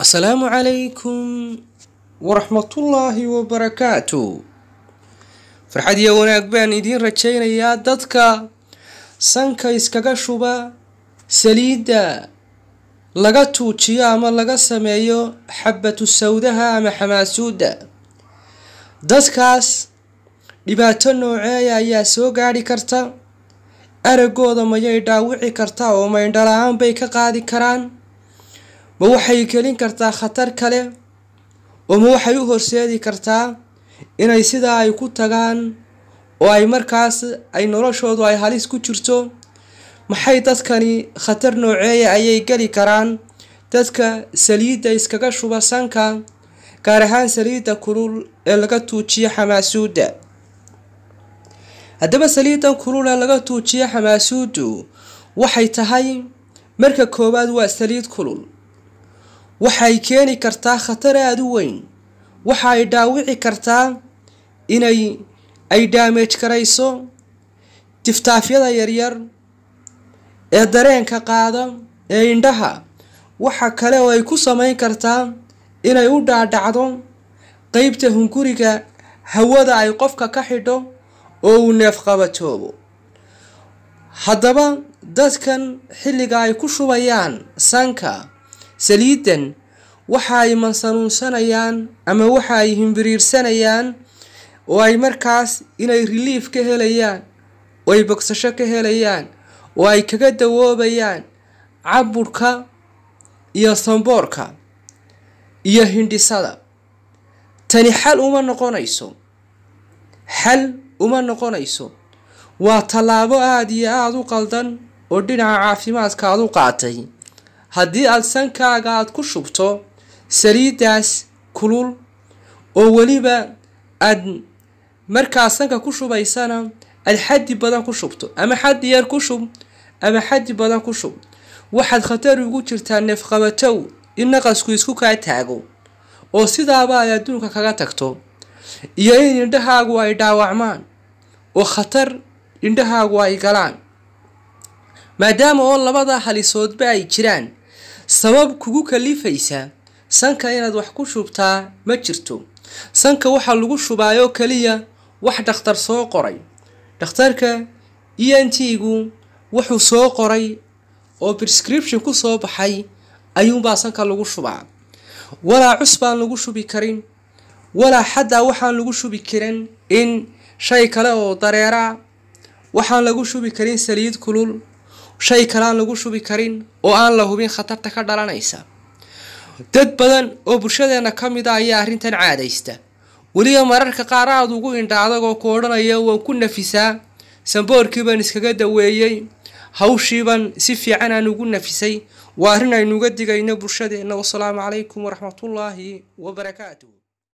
asalaamu calaykum waraxmatullaahi wabarakaatu farxad iyo wanaag baan idiin rajaynayaa dadka sanka iskaga shuba saliidda laga tuujiyo ama laga sameeyo xabatu sawdaha ama xamaasuudda dadkaas dhibaato nooceeya ayaa soo gaadhi karta aragooda mayay dhaawici kartaa oo maydhala-aan bay ka qaadi karaan ma waxay kelin kartaa khatar kale oo ma waxay u horseedi kartaa inay sidaa ay ku tagaan oo ay markaas ay noloshoodu ay halis ku jirto maxay dadkani khatar nooceeya ayay geli karaan dadka saliidda iskaga shuba sanka gaar ahaan saliidda kulul ee laga tuujiya xamaasuudda haddaba saliidan kulul ee laga tuujiya xamaasuuddu waxay tahay marka koowaad waa saliid kulul waxay keeni kartaa khatar aada u weyn waxay dhaawici kartaa inay ay daamage karayso tiftaafyada yaryar ee dareenka qaada ee indhaha waxa kale oo ay ku samayn kartaa inay u dhaadhacdo qeybta hunguriga hawada ay qofka ka xidho oo uu neefqabatoobo haddaba dadkan xilliga ay ku shubayaan sanka saliiddan waxa ay mansanuunsanayaan ama waxa ay himbiriirsanayaan oo ay markaas inay reliif ka helayaan oo ay bogsasho ka helayaan oo ay kaga dawoobayaan caburka iyo samboorka iyo hindhisada tani xal uma noqonayso xal uma noqonayso waa tallaabo aada iyo aada u qaldan oo dhinaca caafimaadka aada u qaatay haddii aada sankaaga aada ku shubto saliiddaas kulul oo weliba aad markaa sanka ku shubaysana aad xaddi badan ku shubto ama xaddi yar ku shub ama xaddi badan ku shub waxaad khatar ugu jirtaa neefqabatow in naqasku isku kaa taago oo sidaaba ay adduunka kaga tagto iyo in indhahaagu ay dhaawacmaan oo khatar indhahaagu ay galaan maadaama oo labada halisoodba ay jiraan sabab kugu kalifaysa sanka inaad wax ku shubtaa ma jirto sanka waxaa lagu shubaayoo keliya wax dhakhtar soo qoray dhakhtarka ent-gu wuxuu soo qoray oo brescription ku soo baxay ayuunbaa sanka lagu shubaa walaa cus baan lagu shubi karin walaa xataa waxaan lagu shubi karin in shay kale oo dareera waxaan lagu shubi karin saliid kulul shay kaleaan lagu shubi karin oo aan la hubin khatarta ka dhalanaysa dad badan oo bulshadeenna ka mid a ah ayaa arrintan caadaysta weliba mararka qaar aada ugu indha adagoo ku odhanaya waan ku nafisaa samboorkii baan iskaga daweeyey hawshii baan si fiican aan ugu nafisay waa arrin aynu uga digayno bulshadeenna wasalaamu calaykum waraxmatullaahi wa barakaatuh